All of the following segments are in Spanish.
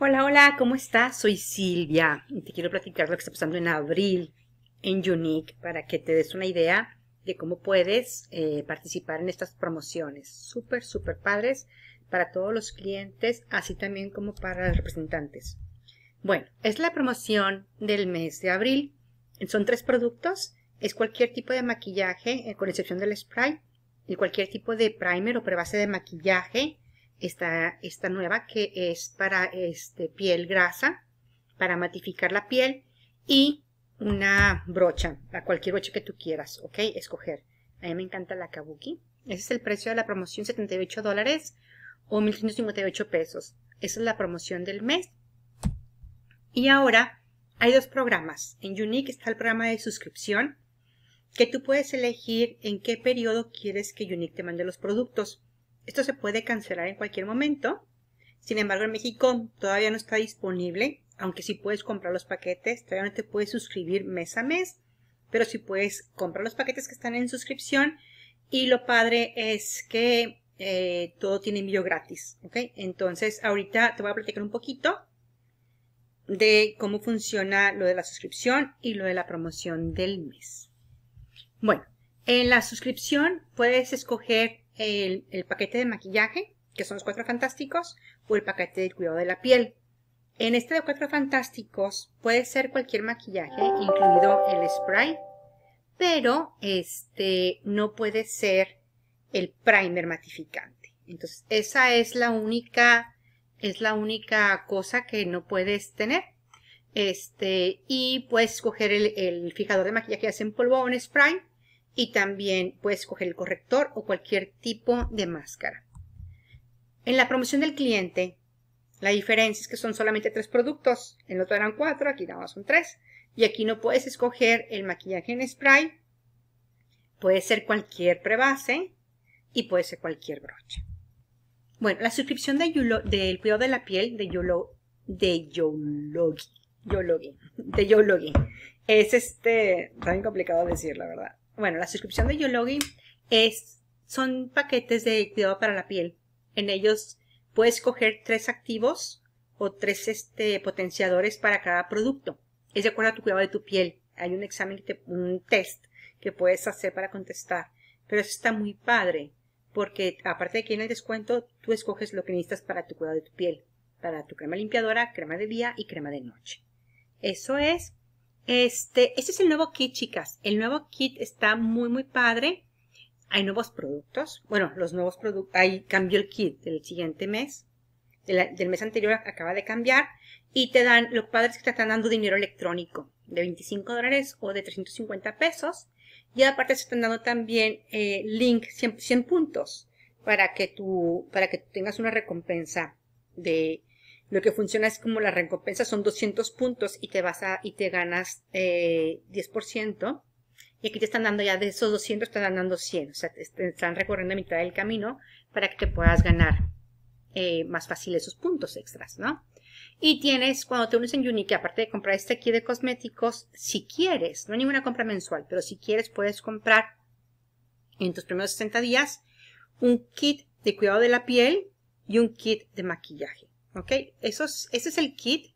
Hola, hola, ¿cómo estás? Soy Silvia y te quiero platicar lo que está pasando en abril en Unique para que te des una idea de cómo puedes eh, participar en estas promociones. Súper, súper padres para todos los clientes, así también como para los representantes. Bueno, es la promoción del mes de abril. Son tres productos. Es cualquier tipo de maquillaje, eh, con excepción del spray, y cualquier tipo de primer o prebase de maquillaje esta, esta nueva que es para este, piel grasa, para matificar la piel y una brocha, la cualquier brocha que tú quieras, ¿ok? Escoger. A mí me encanta la Kabuki. Ese es el precio de la promoción, 78 dólares o 1.158 pesos. Esa es la promoción del mes. Y ahora hay dos programas. En Unique está el programa de suscripción, que tú puedes elegir en qué periodo quieres que Unique te mande los productos. Esto se puede cancelar en cualquier momento. Sin embargo, en México todavía no está disponible, aunque sí puedes comprar los paquetes. Todavía no te puedes suscribir mes a mes, pero sí puedes comprar los paquetes que están en suscripción. Y lo padre es que eh, todo tiene envío gratis, ¿ok? Entonces, ahorita te voy a platicar un poquito de cómo funciona lo de la suscripción y lo de la promoción del mes. Bueno, en la suscripción puedes escoger el, paquete de maquillaje, que son los cuatro fantásticos, o el paquete de cuidado de la piel. En este de cuatro fantásticos puede ser cualquier maquillaje, incluido el spray, pero este no puede ser el primer matificante. Entonces, esa es la única, es la única cosa que no puedes tener. Este, y puedes coger el, el fijador de maquillaje que en polvo o en spray, y también puedes escoger el corrector o cualquier tipo de máscara. En la promoción del cliente, la diferencia es que son solamente tres productos. En el otro eran cuatro, aquí nada más son tres. Y aquí no puedes escoger el maquillaje en spray. Puede ser cualquier prebase y puede ser cualquier brocha. Bueno, la suscripción de Yulo, del cuidado de la piel de Yolo, de Yologi, Yologi, de Yologi. Es este, tan complicado decir la verdad bueno, la suscripción de Yologi es, son paquetes de cuidado para la piel. En ellos puedes coger tres activos o tres este, potenciadores para cada producto. Es de acuerdo a tu cuidado de tu piel. Hay un examen, un test que puedes hacer para contestar. Pero eso está muy padre, porque aparte de que en el descuento, tú escoges lo que necesitas para tu cuidado de tu piel. Para tu crema limpiadora, crema de día y crema de noche. Eso es este, este es el nuevo kit, chicas. El nuevo kit está muy, muy padre. Hay nuevos productos. Bueno, los nuevos productos. Ahí cambió el kit del siguiente mes. del mes anterior acaba de cambiar. Y te dan, los padres que te están dando dinero electrónico de 25 dólares o de 350 pesos. Y aparte se están dando también eh, link 100, puntos para que tú, para que tengas una recompensa de lo que funciona es como la recompensa son 200 puntos y te vas a, y te ganas eh, 10%. Y aquí te están dando ya de esos 200, te están dando 100. O sea, te están recorriendo a mitad del camino para que te puedas ganar eh, más fácil esos puntos extras, ¿no? Y tienes, cuando te unes en Unique, aparte de comprar este kit de cosméticos, si quieres, no hay ninguna compra mensual, pero si quieres puedes comprar en tus primeros 60 días un kit de cuidado de la piel y un kit de maquillaje. ¿Ok? Eso es, ese es el kit.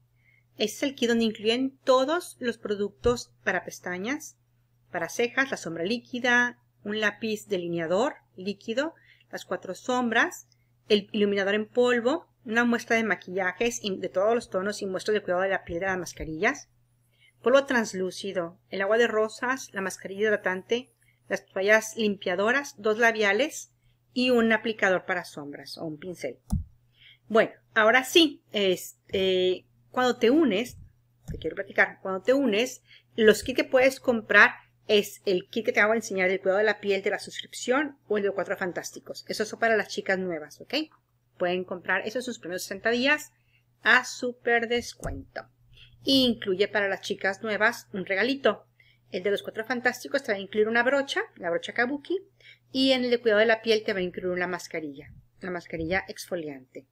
es el kit donde incluyen todos los productos para pestañas, para cejas, la sombra líquida, un lápiz delineador líquido, las cuatro sombras, el iluminador en polvo, una muestra de maquillajes de todos los tonos y muestras de cuidado de la piel de las mascarillas, polvo translúcido, el agua de rosas, la mascarilla hidratante, las toallas limpiadoras, dos labiales y un aplicador para sombras o un pincel. Bueno, Ahora sí, es, este, cuando te unes, te quiero platicar, cuando te unes, los kits que puedes comprar es el kit que te hago a enseñar del cuidado de la piel de la suscripción o el de los cuatro fantásticos. Eso son para las chicas nuevas, ¿ok? Pueden comprar esos sus primeros 60 días a súper descuento. Incluye para las chicas nuevas un regalito. El de los cuatro fantásticos te va a incluir una brocha, la brocha kabuki, y en el de cuidado de la piel te va a incluir una mascarilla, la mascarilla exfoliante.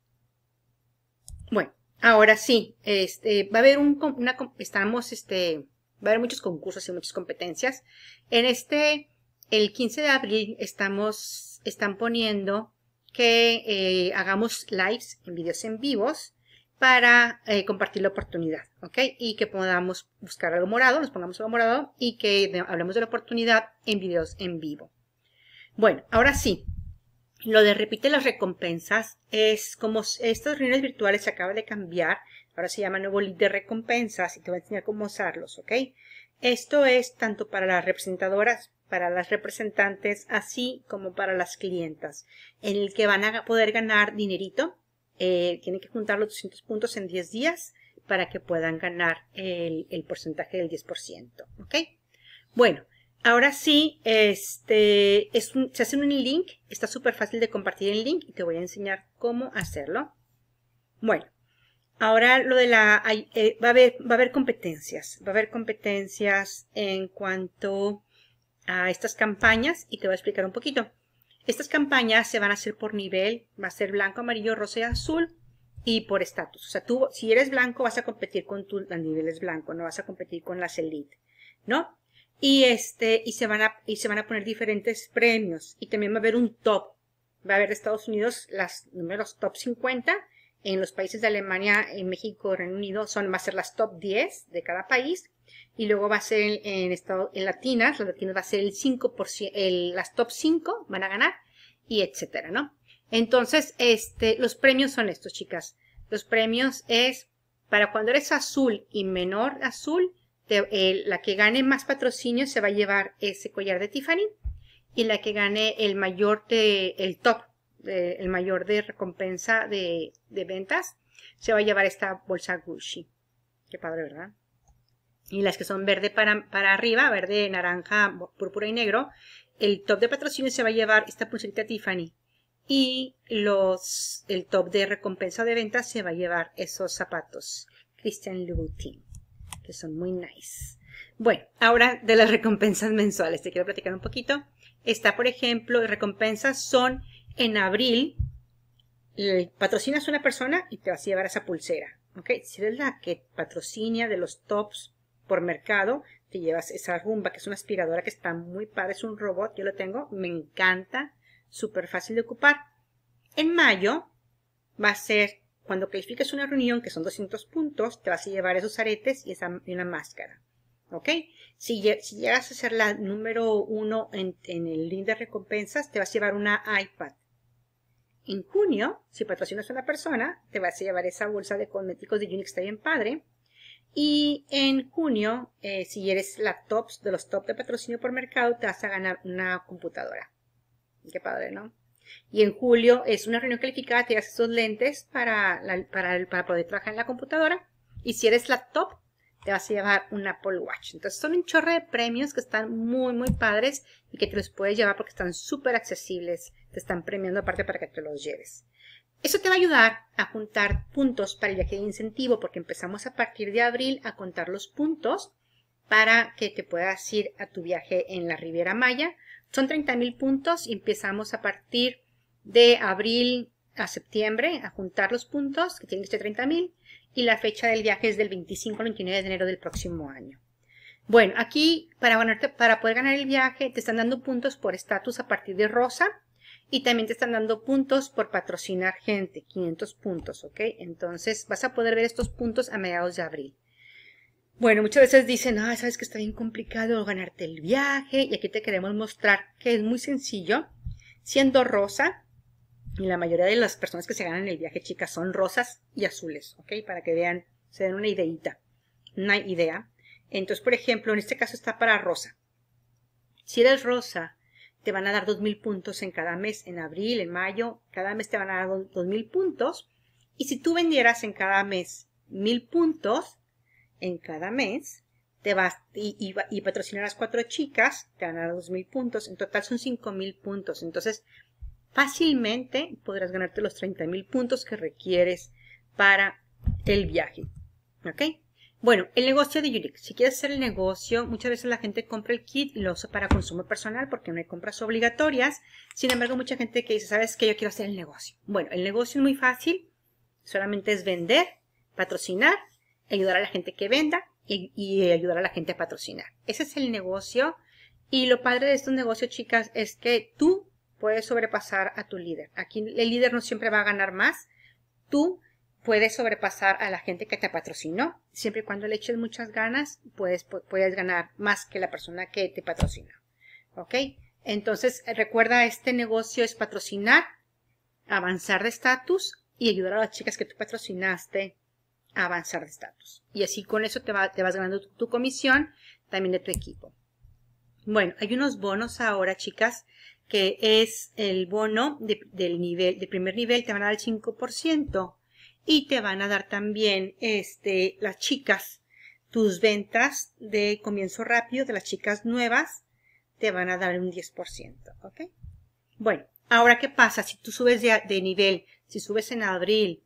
Bueno, ahora sí, este, va a haber un, estamos, este, va a haber muchos concursos y muchas competencias. En este, el 15 de abril estamos, están poniendo que eh, hagamos lives en videos en vivos para eh, compartir la oportunidad, ¿ok? Y que podamos buscar algo morado, nos pongamos algo morado y que hablemos de la oportunidad en videos en vivo. Bueno, ahora sí, lo de repite las recompensas es como estas reuniones virtuales se acaba de cambiar. Ahora se llama nuevo lead de recompensas y te voy a enseñar cómo usarlos, ¿ok? Esto es tanto para las representadoras, para las representantes, así como para las clientas, en el que van a poder ganar dinerito. Eh, tienen que juntar los 200 puntos en 10 días para que puedan ganar el, el porcentaje del 10%, ¿ok? Bueno, Ahora sí, este, se hace un link, está súper fácil de compartir el link y te voy a enseñar cómo hacerlo. Bueno, ahora lo de la, eh, va, a haber, competencias, va a haber competencias en cuanto a estas campañas y te voy a explicar un poquito. Estas campañas se van a hacer por nivel, va a ser blanco, amarillo, rosa y azul y por estatus. O sea, tú, si eres blanco, vas a competir con tus niveles blanco, no vas a competir con las elite, ¿no? y este y se van a y se van a poner diferentes premios y también va a haber un top va a haber Estados Unidos las números top 50 en los países de Alemania en México Reino Unido son va a ser las top 10 de cada país y luego va a ser en, estado, en latinas las latinas va a ser el 5% el, las top 5 van a ganar y etcétera no entonces este los premios son estos chicas los premios es para cuando eres azul y menor azul la que gane más patrocinio se va a llevar ese collar de Tiffany y la que gane el mayor de, el top, el mayor de recompensa de, ventas, se va a llevar esta bolsa Gucci. Qué padre, ¿verdad? Y las que son verde para, para arriba, verde, naranja, púrpura y negro, el top de patrocinio se va a llevar esta pulserita Tiffany. Y los, el top de recompensa de ventas se va a llevar esos zapatos Christian Louboutin son muy nice. Bueno, ahora de las recompensas mensuales, te quiero platicar un poquito. Está, por ejemplo, recompensas son en abril, patrocinas a una persona y te vas a llevar esa pulsera. ¿Ok? Si eres la que patrocina de los tops por mercado, te llevas esa rumba, que es una aspiradora que está muy padre, es un robot, yo lo tengo, me encanta, súper fácil de ocupar. En mayo va a ser cuando califiques una reunión, que son 200 puntos, te vas a llevar esos aretes y, una máscara. ¿Ok? Si, si, llegas a ser la número uno en, el link de recompensas, te vas a llevar una iPad. En junio, si patrocinas a una persona, te vas a llevar esa bolsa de cosméticos de Unix, está bien padre. Y en junio, eh, si eres la tops de los top de patrocinio por mercado, te vas a ganar una computadora. Qué padre, ¿no? Y en julio es una reunión calificada, te das esos lentes para, poder trabajar en la computadora. Y si eres laptop, te vas a llevar un Apple Watch. Entonces son un chorro de premios que están muy, muy padres y que te los puedes llevar porque están súper accesibles. Te están premiando aparte para que te los lleves. Eso te va a ayudar a juntar puntos para el viaje de incentivo porque empezamos a partir de abril a contar los puntos para que te puedas ir a tu viaje en la Riviera Maya. Son 30.000 mil puntos y empezamos a partir de abril a septiembre a juntar los puntos, que tienen que ser 30.000, y la fecha del viaje es del 25 al 29 de enero del próximo año. Bueno, aquí para, ganarte, para poder ganar el viaje te están dando puntos por estatus a partir de rosa y también te están dando puntos por patrocinar gente, 500 puntos, ¿ok? Entonces vas a poder ver estos puntos a mediados de abril. Bueno, muchas veces dicen, ah, sabes que está bien complicado ganarte el viaje y aquí te queremos mostrar que es muy sencillo. Siendo rosa, y la mayoría de las personas que se ganan en el viaje, chicas, son rosas y azules, ¿ok? Para que vean, se den una ideita, una idea. Entonces, por ejemplo, en este caso está para rosa. Si eres rosa, te van a dar 2.000 puntos en cada mes, en abril, en mayo, cada mes te van a dar 2.000 puntos. Y si tú vendieras en cada mes 1.000 puntos, en cada mes, te vas y, patrocinaras cuatro chicas, te van a dar 2.000 puntos, en total son 5.000 puntos. Entonces, fácilmente podrás ganarte los mil puntos que requieres para el viaje. ¿Ok? Bueno, el negocio de Yurik. Si quieres hacer el negocio, muchas veces la gente compra el kit y lo usa para consumo personal porque no hay compras obligatorias. Sin embargo, mucha gente que dice, ¿sabes qué? Yo quiero hacer el negocio. Bueno, el negocio es muy fácil. Solamente es vender, patrocinar, ayudar a la gente que venda y, y ayudar a la gente a patrocinar. Ese es el negocio. Y lo padre de estos negocios, chicas, es que tú puedes sobrepasar a tu líder. Aquí el líder no siempre va a ganar más. Tú puedes sobrepasar a la gente que te patrocinó. Siempre y cuando le eches muchas ganas, puedes, puedes ganar más que la persona que te patrocina. ¿Ok? Entonces, recuerda, este negocio es patrocinar, avanzar de estatus y ayudar a las chicas que tú patrocinaste a avanzar de estatus. Y así con eso te, vas ganando tu, comisión, también de tu equipo. Bueno, hay unos bonos ahora, chicas, que es el bono del nivel, de primer nivel, te van a dar el 5% y te van a dar también este, las chicas, tus ventas de comienzo rápido de las chicas nuevas, te van a dar un 10%, ¿ok? Bueno, ahora qué pasa si tú subes de, nivel, si subes en abril,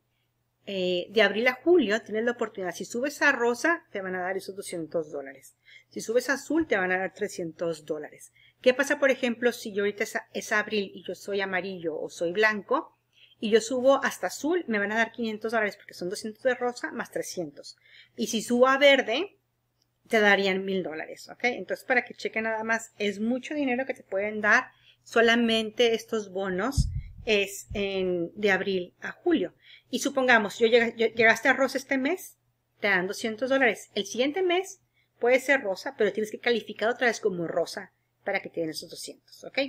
eh, de abril a julio tienes la oportunidad. Si subes a rosa, te van a dar esos 200 dólares. Si subes a azul, te van a dar 300 dólares. ¿Qué pasa, por ejemplo, si yo ahorita es, abril y yo soy amarillo o soy blanco? y yo subo hasta azul, me van a dar 500 dólares porque son 200 de rosa más 300. Y si subo a verde, te darían 1000 dólares, ¿ok? Entonces, para que cheque nada más, es mucho dinero que te pueden dar solamente estos bonos es de abril a julio. Y supongamos, yo llegaste a rosa este mes, te dan 200 dólares. El siguiente mes puede ser rosa, pero tienes que calificar otra vez como rosa para que te esos 200, ¿ok?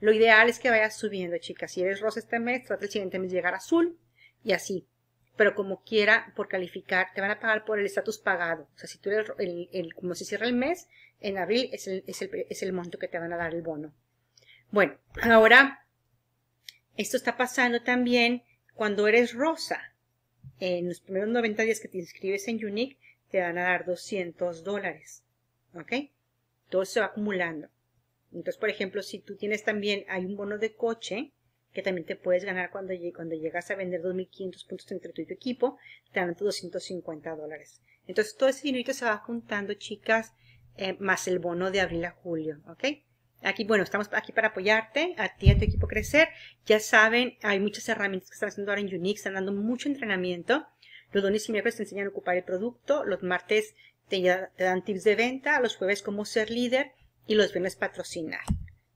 Lo ideal es que vayas subiendo, chicas. Si eres rosa este mes, trata el siguiente mes llegar azul y así. Pero como quiera, por calificar, te van a pagar por el estatus pagado. O sea, si tú eres como se cierra el mes, en abril es el, es, es el monto que te van a dar el bono. Bueno, ahora, esto está pasando también cuando eres rosa. En los primeros 90 días que te inscribes en Unique, te van a dar 200 dólares. ¿Ok? Todo se va acumulando. Entonces, por ejemplo, si tú tienes también, hay un bono de coche que también te puedes ganar cuando, cuando llegas a vender 2.500 puntos entre tú y tu equipo, te dan tus 250 dólares. Entonces, todo ese dinero se va juntando, chicas, eh, más el bono de abril a julio, ¿ok? Aquí, bueno, estamos aquí para apoyarte, a ti y a tu equipo crecer. Ya saben, hay muchas herramientas que están haciendo ahora en Unix, están dando mucho entrenamiento. Los lunes y miércoles te enseñan a ocupar el producto, los martes te dan tips de venta, los jueves cómo ser líder, y los vienes patrocinar.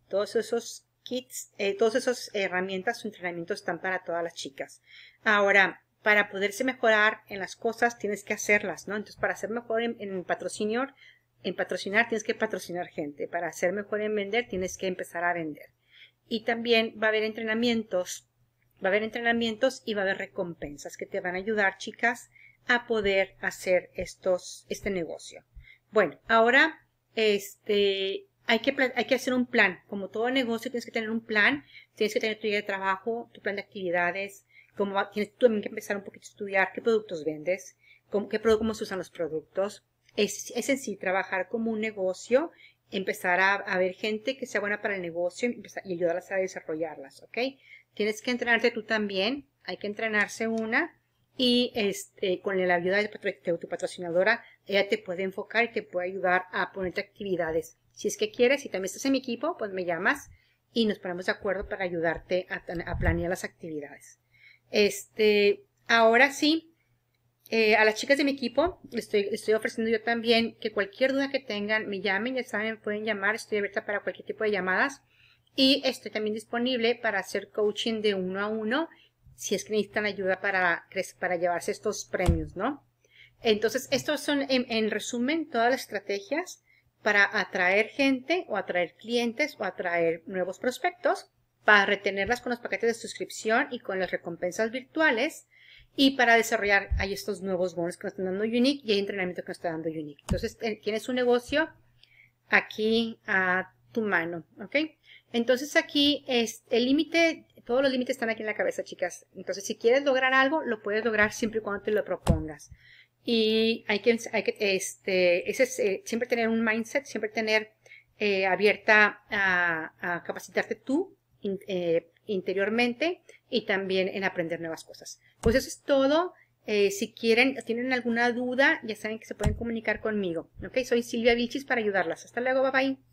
Todos esos kits, eh, todas esas herramientas su entrenamientos están para todas las chicas. Ahora, para poderse mejorar en las cosas tienes que hacerlas, ¿no? Entonces, para ser mejor en, patrocinio, en patrocinar tienes que patrocinar gente. Para ser mejor en vender tienes que empezar a vender. Y también va a haber entrenamientos, va a haber entrenamientos y va a haber recompensas que te van a ayudar, chicas, a poder hacer estos, este negocio. Bueno, ahora este, hay que, hay que hacer un plan. Como todo negocio tienes que tener un plan, tienes que tener tu día de trabajo, tu plan de actividades, como tienes tú también que empezar un poquito a estudiar qué productos vendes, cómo, qué, cómo se usan los productos. Es, es en sí trabajar como un negocio, empezar a, ver gente que sea buena para el negocio y ayudarlas a desarrollarlas, ¿ok? Tienes que entrenarte tú también, hay que entrenarse una y este, con la ayuda de tu patrocinadora, ella te puede enfocar y te puede ayudar a ponerte actividades. Si es que quieres, si también estás en mi equipo, pues me llamas y nos ponemos de acuerdo para ayudarte a, planear las actividades. Este, ahora sí, eh, a las chicas de mi equipo estoy, estoy ofreciendo yo también que cualquier duda que tengan me llamen, ya saben, pueden llamar, estoy abierta para cualquier tipo de llamadas y estoy también disponible para hacer coaching de uno a uno si es que necesitan ayuda para, para llevarse estos premios, ¿no? Entonces, estos son, en, resumen, todas las estrategias para atraer gente o atraer clientes o atraer nuevos prospectos, para retenerlas con los paquetes de suscripción y con las recompensas virtuales y para desarrollar ahí estos nuevos bonos que nos están dando Unique y hay entrenamiento que nos está dando Unique. Entonces, eh, tienes un negocio aquí a tu mano, ¿ok? Entonces aquí es el límite todos los límites están aquí en la cabeza, chicas. Entonces, si quieres lograr algo, lo puedes lograr siempre y cuando te lo propongas. Y hay que, que este, ese eh, siempre tener un mindset, siempre tener eh, abierta a, capacitarte tú eh, interiormente y también en aprender nuevas cosas. Pues eso es todo. si quieren, tienen alguna duda, ya saben que se pueden comunicar conmigo. Ok, soy Silvia Vilchis para ayudarlas. Hasta luego, bye bye.